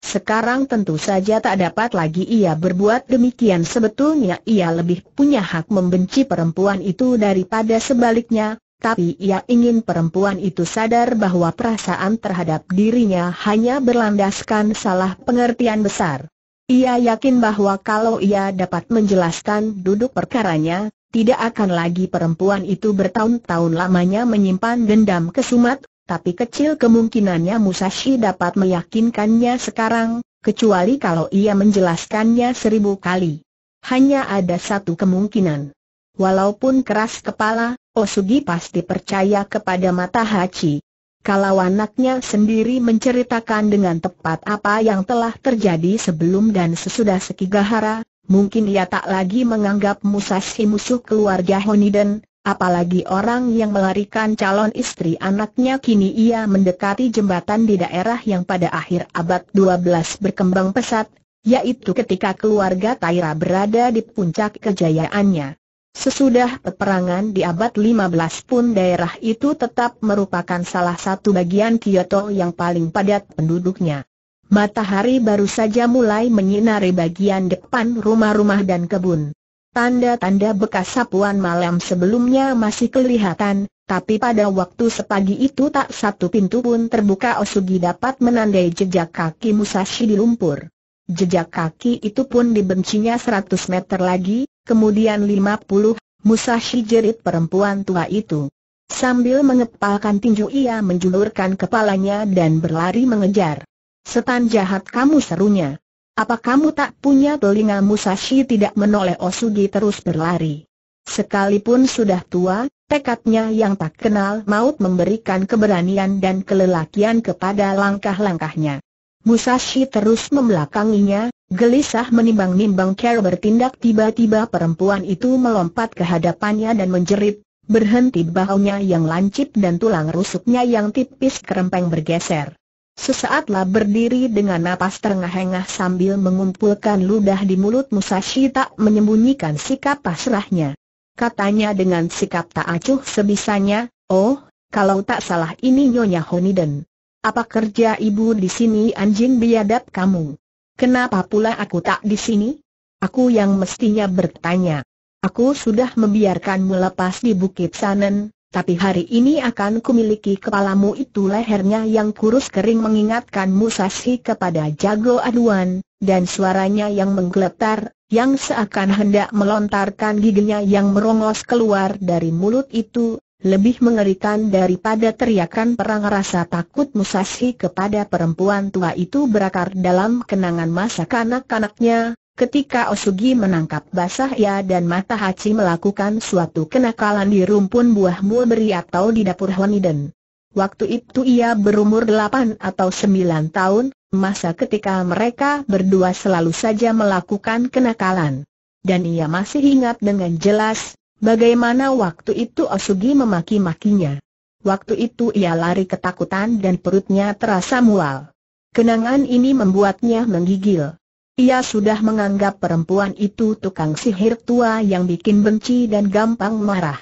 Sekarang tentu saja tak dapat lagi ia berbuat demikian sebetulnya ia lebih punya hak membenci perempuan itu daripada sebaliknya, tapi ia ingin perempuan itu sadar bahwa perasaan terhadap dirinya hanya berlandaskan salah pengertian besar. Ia yakin bahwa kalau ia dapat menjelaskan duduk perkaranya, tidak akan lagi perempuan itu bertahun-tahun lamanya menyimpan dendam kesumat tapi kecil kemungkinannya Musashi dapat meyakinkannya sekarang, kecuali kalau ia menjelaskannya seribu kali. Hanya ada satu kemungkinan. Walaupun keras kepala, Osugi pasti percaya kepada mata Hachi. Kalau anaknya sendiri menceritakan dengan tepat apa yang telah terjadi sebelum dan sesudah Sekigahara, mungkin ia tak lagi menganggap Musashi musuh keluarga Honiden, Apalagi orang yang melarikan calon istri anaknya kini ia mendekati jembatan di daerah yang pada akhir abad 12 berkembang pesat, yaitu ketika keluarga Taira berada di puncak kejayaannya. Sesudah peperangan di abad 15 pun daerah itu tetap merupakan salah satu bagian Kyoto yang paling padat penduduknya. Matahari baru saja mulai menyinari bagian depan rumah-rumah dan kebun. Tanda-tanda bekas sapuan malam sebelumnya masih kelihatan, tapi pada waktu sepagi itu tak satu pintu pun terbuka Osugi dapat menandai jejak kaki Musashi di lumpur. Jejak kaki itu pun dibencinya seratus meter lagi, kemudian lima puluh. Musashi jerit perempuan tua itu. Sambil mengepalkan tinju ia menjulurkan kepalanya dan berlari mengejar. Setan jahat kamu serunya. Apa kamu tak punya telinga Musashi tidak menoleh Osugi terus berlari. Sekalipun sudah tua, tekadnya yang tak kenal maut memberikan keberanian dan kelelakian kepada langkah-langkahnya. Musashi terus membelakanginya, gelisah menimbang-nimbang Carol bertindak tiba-tiba perempuan itu melompat ke hadapannya dan menjerit, berhenti bahunya yang lancip dan tulang rusuknya yang tipis kerempeng bergeser. Sesaatlah berdiri dengan napas terengah-engah sambil mengumpulkan ludah di mulut Musashi tak menyembunyikan sikap pasrahnya. Katanya dengan sikap tak acuh sebisanya, Oh, kalau tak salah ini Nyonya Honiden. Apa kerja ibu di sini anjing biadab kamu? Kenapa pula aku tak di sini? Aku yang mestinya bertanya. Aku sudah membiarkanmu lepas di Bukit Sanen, tapi hari ini akan kumiliki kepalamu itu lehernya yang kurus kering mengingatkan Musashi kepada jago aduan, dan suaranya yang menggeletar, yang seakan hendak melontarkan giginya yang merongos keluar dari mulut itu, lebih mengerikan daripada teriakan perang rasa takut Musashi kepada perempuan tua itu berakar dalam kenangan masa kanak-kanaknya, Ketika Osugi menangkap basah ia ya dan mata Hachi melakukan suatu kenakalan di rumpun buah mulberry atau di dapur Honiden. Waktu itu ia berumur delapan atau sembilan tahun, masa ketika mereka berdua selalu saja melakukan kenakalan. Dan ia masih ingat dengan jelas, bagaimana waktu itu Osugi memaki-makinya. Waktu itu ia lari ketakutan dan perutnya terasa mual. Kenangan ini membuatnya menggigil. Ia sudah menganggap perempuan itu tukang sihir tua yang bikin benci dan gampang marah.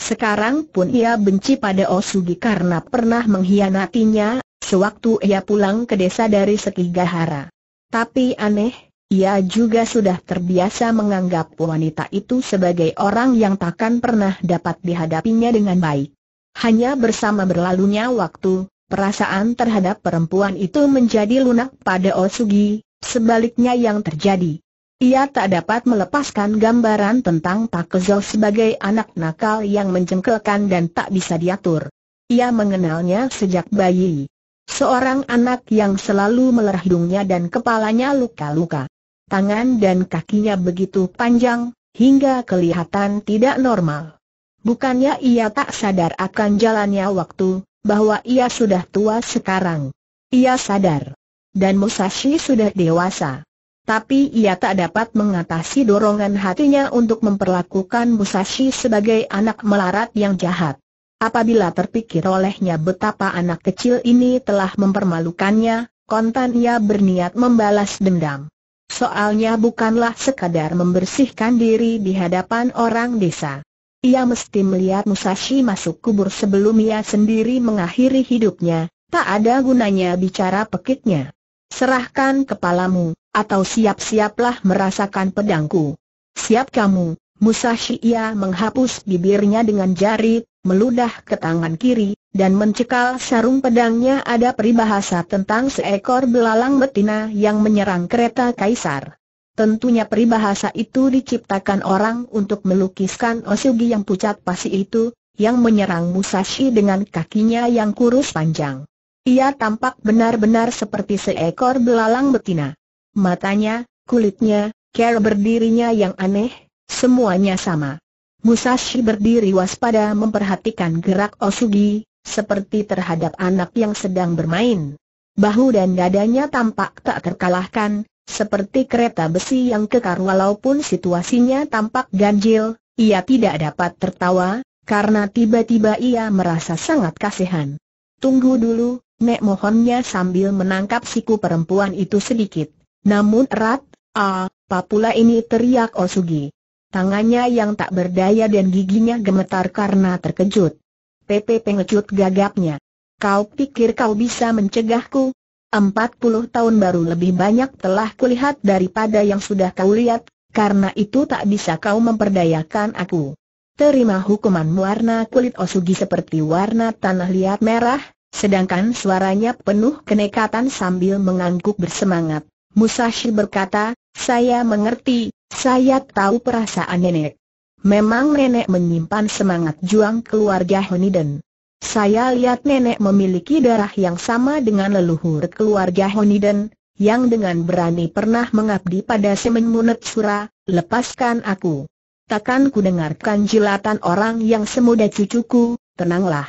Sekarang pun ia benci pada Osugi karena pernah mengkhianatinya, sewaktu ia pulang ke desa dari Sekigahara. Tapi aneh, ia juga sudah terbiasa menganggap wanita itu sebagai orang yang takkan pernah dapat dihadapinya dengan baik. Hanya bersama berlalunya waktu, perasaan terhadap perempuan itu menjadi lunak pada Osugi, Sebaliknya yang terjadi. Ia tak dapat melepaskan gambaran tentang Pak Kezel sebagai anak nakal yang mencengkelkan dan tak bisa diatur. Ia mengenalnya sejak bayi. Seorang anak yang selalu melerah hidungnya dan kepalanya luka-luka. Tangan dan kakinya begitu panjang, hingga kelihatan tidak normal. Bukannya ia tak sadar akan jalannya waktu, bahwa ia sudah tua sekarang. Ia sadar dan Musashi sudah dewasa. Tapi ia tak dapat mengatasi dorongan hatinya untuk memperlakukan Musashi sebagai anak melarat yang jahat. Apabila terpikir olehnya betapa anak kecil ini telah mempermalukannya, kontan ia berniat membalas dendam. Soalnya bukanlah sekadar membersihkan diri di hadapan orang desa. Ia mesti melihat Musashi masuk kubur sebelum ia sendiri mengakhiri hidupnya, tak ada gunanya bicara pekitnya serahkan kepalamu, atau siap-siaplah merasakan pedangku. Siap kamu, Musashi ia menghapus bibirnya dengan jari, meludah ke tangan kiri, dan mencekal sarung pedangnya ada peribahasa tentang seekor belalang betina yang menyerang kereta kaisar. Tentunya peribahasa itu diciptakan orang untuk melukiskan Osugi yang pucat pasi itu, yang menyerang Musashi dengan kakinya yang kurus panjang. Ia tampak benar-benar seperti seekor belalang betina. Matanya, kulitnya, cara berdirinya yang aneh, semuanya sama. Musashi berdiri waspada memperhatikan gerak Osugi, seperti terhadap anak yang sedang bermain. Bahu dan dadanya tampak tak terkalahkan, seperti kereta besi yang kekar walaupun situasinya tampak ganjil, ia tidak dapat tertawa, karena tiba-tiba ia merasa sangat kasihan. Tunggu dulu, Nek mohonnya sambil menangkap siku perempuan itu sedikit. Namun erat, ah, papula ini teriak Osugi. Tangannya yang tak berdaya dan giginya gemetar karena terkejut. Pepe pengecut gagapnya. Kau pikir kau bisa mencegahku? Empat puluh tahun baru lebih banyak telah kulihat daripada yang sudah kau lihat, karena itu tak bisa kau memperdayakan aku. Terima hukuman warna kulit Osugi seperti warna tanah liat merah, Sedangkan suaranya penuh kenekatan sambil mengangguk bersemangat. Musashi berkata, saya mengerti, saya tahu perasaan nenek. Memang nenek menyimpan semangat juang keluarga Honiden. Saya lihat nenek memiliki darah yang sama dengan leluhur keluarga Honiden, yang dengan berani pernah mengabdi pada semen munet Sura, lepaskan aku. Takkan ku dengarkan jilatan orang yang semudah cucuku, tenanglah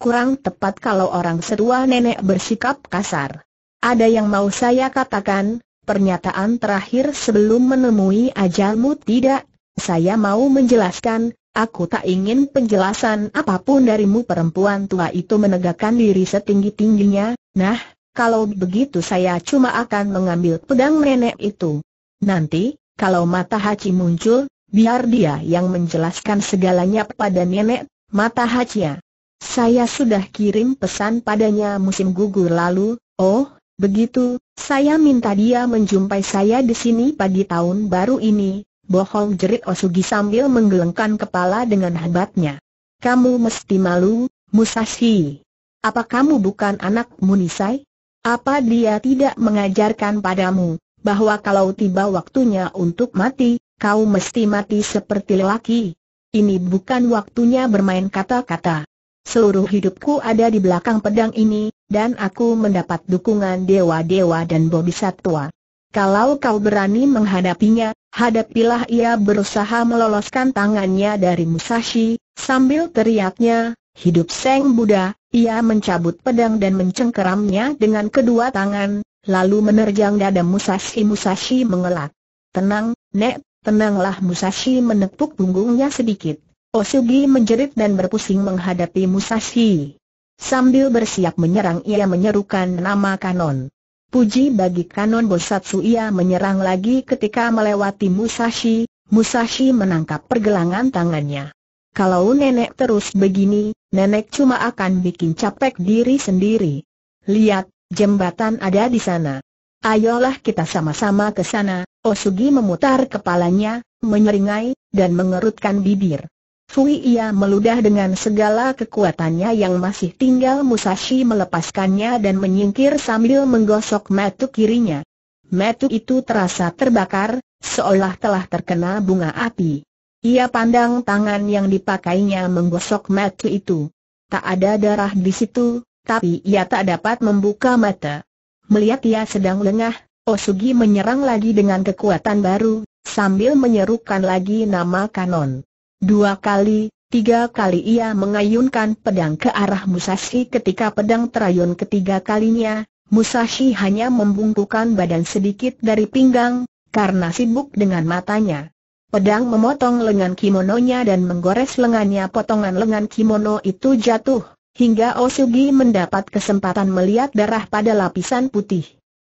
kurang tepat kalau orang setua nenek bersikap kasar. Ada yang mau saya katakan, pernyataan terakhir sebelum menemui ajalmu tidak, saya mau menjelaskan, aku tak ingin penjelasan apapun darimu perempuan tua itu menegakkan diri setinggi-tingginya, nah, kalau begitu saya cuma akan mengambil pedang nenek itu. Nanti, kalau mata haji muncul, biar dia yang menjelaskan segalanya pada nenek, mata hajinya. Saya sudah kirim pesan padanya musim gugur lalu, oh, begitu, saya minta dia menjumpai saya di sini pagi tahun baru ini, bohong jerit Osugi sambil menggelengkan kepala dengan hebatnya. Kamu mesti malu, Musashi. Apa kamu bukan anak Munisai? Apa dia tidak mengajarkan padamu, bahwa kalau tiba waktunya untuk mati, kau mesti mati seperti lelaki? Ini bukan waktunya bermain kata-kata. Seluruh hidupku ada di belakang pedang ini, dan aku mendapat dukungan dewa-dewa dan bobi satwa. Kalau kau berani menghadapinya, hadapilah ia berusaha meloloskan tangannya dari Musashi, sambil teriaknya, hidup Seng Buddha, ia mencabut pedang dan mencengkeramnya dengan kedua tangan, lalu menerjang dada Musashi Musashi mengelak. Tenang, Nek, tenanglah Musashi menepuk punggungnya sedikit. Osugi menjerit dan berpusing menghadapi Musashi. Sambil bersiap menyerang ia menyerukan nama kanon. Puji bagi kanon Bosatsu ia menyerang lagi ketika melewati Musashi, Musashi menangkap pergelangan tangannya. Kalau nenek terus begini, nenek cuma akan bikin capek diri sendiri. Lihat, jembatan ada di sana. Ayolah kita sama-sama ke sana, Osugi memutar kepalanya, menyeringai, dan mengerutkan bibir. Fui ia meludah dengan segala kekuatannya yang masih tinggal Musashi melepaskannya dan menyingkir sambil menggosok metu kirinya. Metu itu terasa terbakar, seolah telah terkena bunga api. Ia pandang tangan yang dipakainya menggosok metu itu. Tak ada darah di situ, tapi ia tak dapat membuka mata. Melihat ia sedang lengah, Osugi menyerang lagi dengan kekuatan baru, sambil menyerukan lagi nama kanon. Dua kali, tiga kali ia mengayunkan pedang ke arah Musashi ketika pedang terayun ketiga kalinya, Musashi hanya membungkukan badan sedikit dari pinggang, karena sibuk dengan matanya. Pedang memotong lengan kimononya dan menggores lengannya potongan lengan kimono itu jatuh, hingga Osugi mendapat kesempatan melihat darah pada lapisan putih.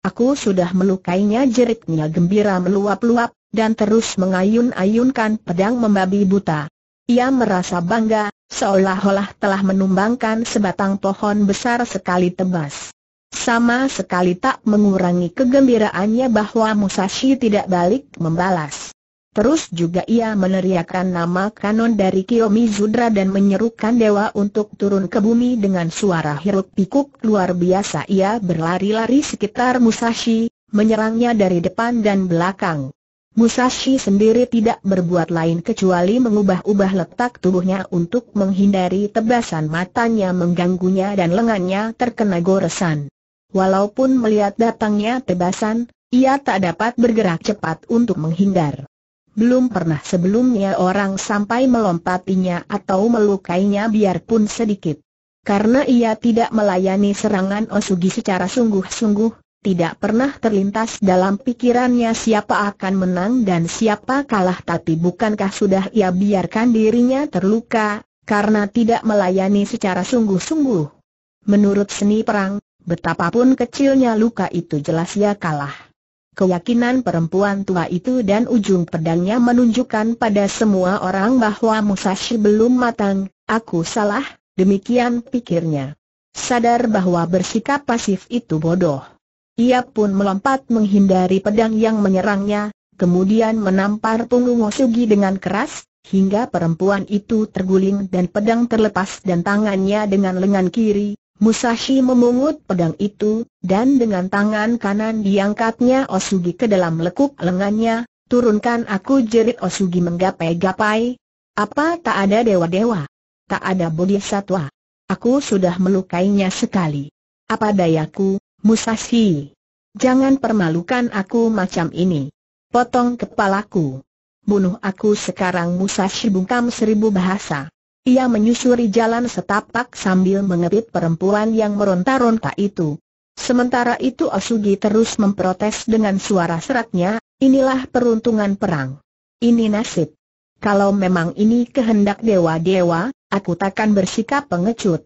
Aku sudah melukainya jeritnya gembira meluap-luap, dan terus mengayun-ayunkan pedang membabi buta. Ia merasa bangga, seolah-olah telah menumbangkan sebatang pohon besar sekali tebas. Sama sekali tak mengurangi kegembiraannya bahwa Musashi tidak balik membalas. Terus juga ia meneriakkan nama kanon dari Kiyomizudra dan menyerukan dewa untuk turun ke bumi dengan suara hiruk pikuk luar biasa ia berlari-lari sekitar Musashi, menyerangnya dari depan dan belakang. Musashi sendiri tidak berbuat lain kecuali mengubah-ubah letak tubuhnya untuk menghindari tebasan matanya mengganggunya dan lengannya terkena goresan. Walaupun melihat datangnya tebasan, ia tak dapat bergerak cepat untuk menghindar. Belum pernah sebelumnya orang sampai melompatinya atau melukainya biarpun sedikit. Karena ia tidak melayani serangan Osugi secara sungguh-sungguh, tidak pernah terlintas dalam pikirannya siapa akan menang dan siapa kalah tapi bukankah sudah ia biarkan dirinya terluka, karena tidak melayani secara sungguh-sungguh. Menurut seni perang, betapapun kecilnya luka itu jelas ia kalah. Keyakinan perempuan tua itu dan ujung pedangnya menunjukkan pada semua orang bahwa Musashi belum matang, aku salah, demikian pikirnya. Sadar bahwa bersikap pasif itu bodoh. Ia pun melompat menghindari pedang yang menyerangnya, kemudian menampar punggung Osugi dengan keras, hingga perempuan itu terguling dan pedang terlepas dan tangannya dengan lengan kiri. Musashi memungut pedang itu, dan dengan tangan kanan diangkatnya Osugi ke dalam lekuk lengannya, turunkan aku jerit Osugi menggapai-gapai. Apa tak ada dewa-dewa? Tak ada bodhisatwa. Aku sudah melukainya sekali. Apa dayaku, Musashi. Jangan permalukan aku macam ini. Potong kepalaku. Bunuh aku sekarang Musashi bungkam seribu bahasa. Ia menyusuri jalan setapak sambil mengepit perempuan yang meronta-ronta itu. Sementara itu Osugi terus memprotes dengan suara seratnya, inilah peruntungan perang. Ini nasib. Kalau memang ini kehendak dewa-dewa, aku takkan bersikap pengecut.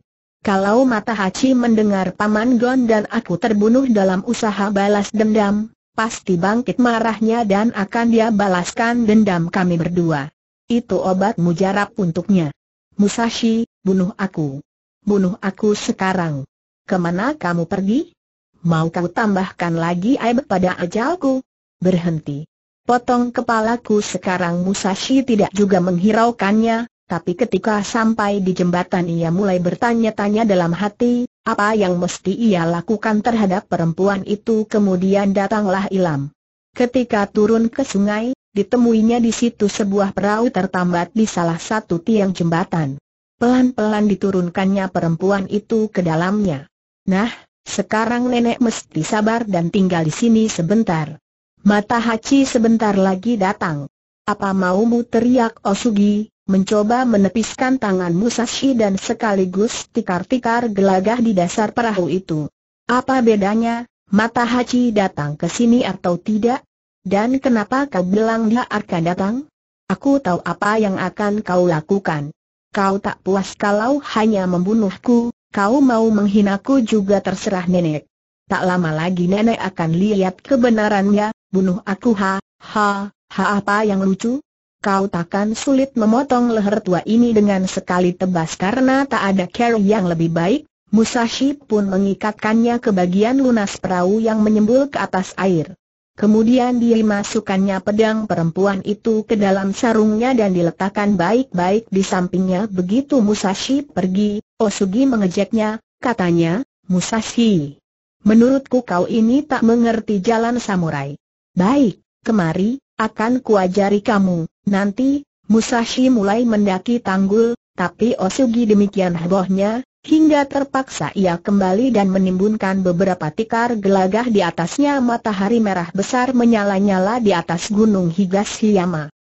Kalau Mata Haji mendengar Paman Gon dan aku terbunuh dalam usaha balas dendam, pasti bangkit marahnya dan akan dia balaskan dendam kami berdua. Itu obat mujarab untuknya. Musashi, bunuh aku. Bunuh aku sekarang. Kemana kamu pergi? Mau kau tambahkan lagi aib pada ajalku? Berhenti. Potong kepalaku sekarang Musashi tidak juga menghiraukannya, tapi ketika sampai di jembatan ia mulai bertanya-tanya dalam hati, apa yang mesti ia lakukan terhadap perempuan itu kemudian datanglah Ilam. Ketika turun ke sungai, ditemuinya di situ sebuah perahu tertambat di salah satu tiang jembatan. Pelan-pelan diturunkannya perempuan itu ke dalamnya. Nah, sekarang nenek mesti sabar dan tinggal di sini sebentar. Mata Hachi sebentar lagi datang. Apa maumu teriak Osugi, oh mencoba menepiskan tangan Musashi dan sekaligus tikar-tikar gelagah di dasar perahu itu. Apa bedanya, mata Hachi datang ke sini atau tidak? Dan kenapa kau bilang dia akan datang? Aku tahu apa yang akan kau lakukan. Kau tak puas kalau hanya membunuhku, kau mau menghinaku juga terserah nenek. Tak lama lagi nenek akan lihat kebenarannya, bunuh aku ha, ha, ha apa yang lucu? kau takkan sulit memotong leher tua ini dengan sekali tebas karena tak ada cara yang lebih baik. Musashi pun mengikatkannya ke bagian lunas perahu yang menyembul ke atas air. Kemudian dimasukkannya pedang perempuan itu ke dalam sarungnya dan diletakkan baik-baik di sampingnya begitu Musashi pergi, Osugi mengejeknya, katanya, Musashi, menurutku kau ini tak mengerti jalan samurai. Baik, kemari, akan kuajari kamu, nanti, Musashi mulai mendaki tanggul, tapi Osugi demikian hebohnya, hingga terpaksa ia kembali dan menimbunkan beberapa tikar gelagah di atasnya matahari merah besar menyala-nyala di atas gunung Higashiyama.